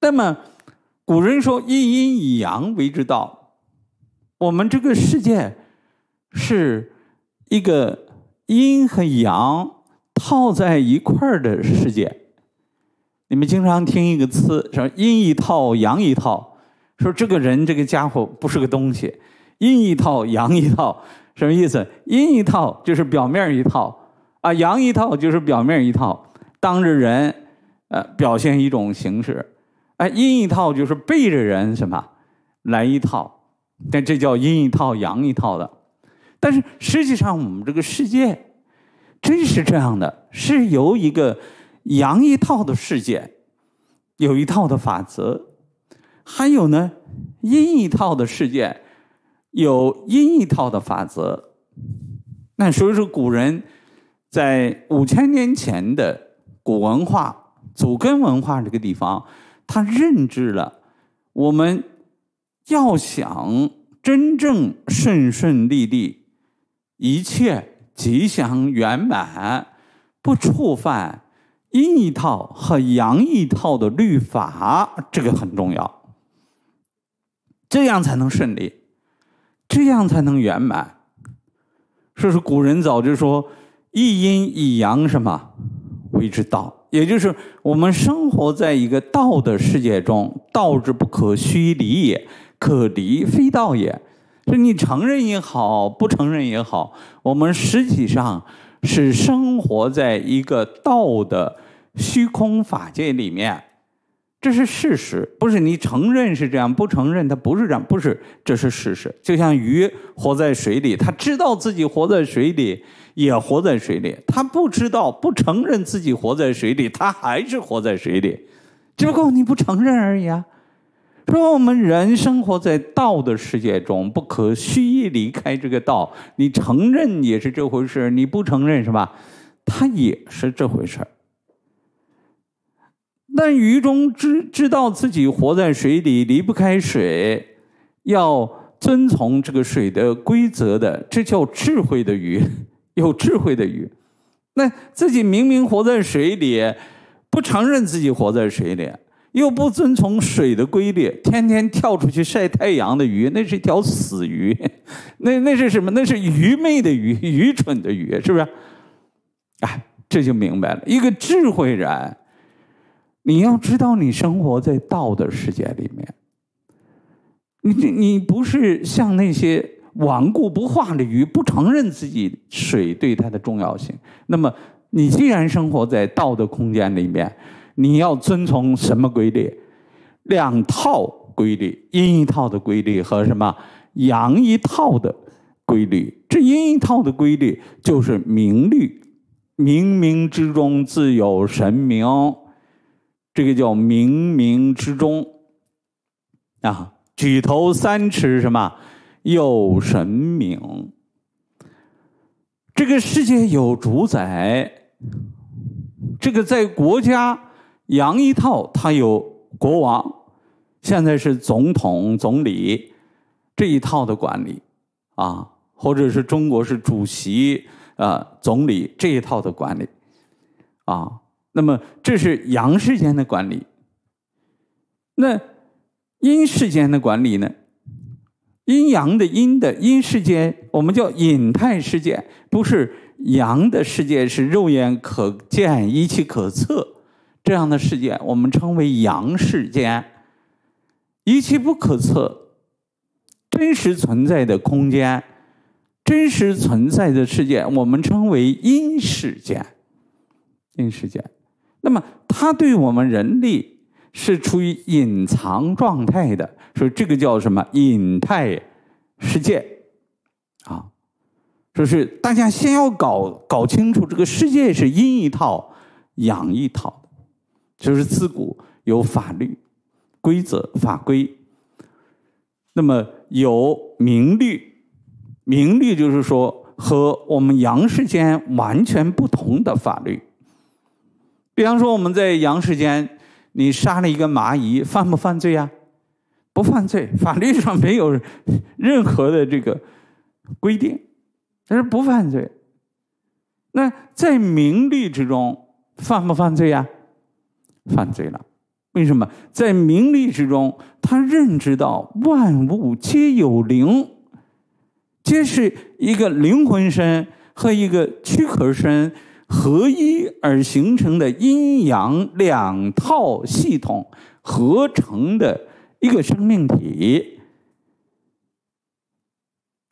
那么，古人说“一阴一阳为之道”，我们这个世界是一个阴和阳套在一块儿的世界。你们经常听一个词，什么“阴一套，阳一套”，说这个人这个家伙不是个东西，“阴一套，阳一套”什么意思？阴一套就是表面一套啊，阳一套就是表面一套，当着人，呃，表现一种形式。哎，阴一套就是背着人什么来一套，但这叫阴一套、阳一套的。但是实际上，我们这个世界真是这样的，是由一个阳一套的世界有一套的法则，还有呢阴一套的世界有阴一套的法则。那所以说，古人在五千年前的古文化、祖根文化这个地方。他认知了，我们要想真正顺顺利利，一切吉祥圆满，不触犯阴一套和阳一套的律法，这个很重要。这样才能顺利，这样才能圆满。所以说，古人早就说：“一阴一阳，什么为之道。”也就是我们生活在一个道的世界中，道之不可虚离也，可离非道也。就你承认也好，不承认也好，我们实际上是生活在一个道的虚空法界里面。这是事实，不是你承认是这样，不承认它不是这样，不是，这是事实。就像鱼活在水里，它知道自己活在水里，也活在水里。它不知道，不承认自己活在水里，它还是活在水里，只不过你不承认而已啊。说我们人生活在道的世界中，不可蓄意离开这个道。你承认也是这回事你不承认是吧？它也是这回事儿。但鱼中知知道自己活在水里离不开水，要遵从这个水的规则的，这叫智慧的鱼，有智慧的鱼。那自己明明活在水里，不承认自己活在水里，又不遵从水的规律，天天跳出去晒太阳的鱼，那是一条死鱼。那那是什么？那是愚昧的鱼，愚蠢的鱼，是不是？哎，这就明白了，一个智慧人。你要知道，你生活在道的世界里面，你你不是像那些顽固不化的鱼，不承认自己水对它的重要性。那么，你既然生活在道的空间里面，你要遵从什么规律？两套规律，阴一套的规律和什么阳一套的规律？这阴一套的规律就是明律，冥冥之中自有神明。这个叫冥冥之中，啊，举头三尺什么有神明。这个世界有主宰，这个在国家，洋一套，它有国王，现在是总统、总理这一套的管理啊，或者是中国是主席、呃总理这一套的管理啊。那么这是阳世间的管理，那阴世间的管理呢？阴阳的阴的阴世间，我们叫隐态世界，不是阳的世界，是肉眼可见、一气可测这样的世界，我们称为阳世间。一气不可测，真实存在的空间，真实存在的世界，我们称为阴世间。阴世间。那么，它对我们人力是处于隐藏状态的，所以这个叫什么？隐态世界啊，就是大家先要搞搞清楚，这个世界是阴一套、阳一套的，就是自古有法律、规则、法规，那么有明律，明律就是说和我们阳世间完全不同的法律。比方说，我们在阳世间，你杀了一个蚂蚁，犯不犯罪呀？不犯罪，法律上没有任何的这个规定，但是不犯罪。那在名利之中，犯不犯罪呀？犯罪了。为什么？在名利之中，他认知到万物皆有灵，皆是一个灵魂身和一个躯壳身。合一而形成的阴阳两套系统合成的一个生命体，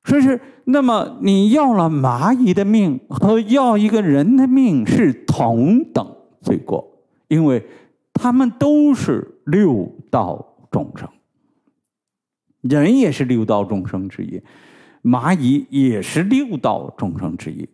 说是那么你要了蚂蚁的命和要一个人的命是同等罪过，因为他们都是六道众生，人也是六道众生之一，蚂蚁也是六道众生之一。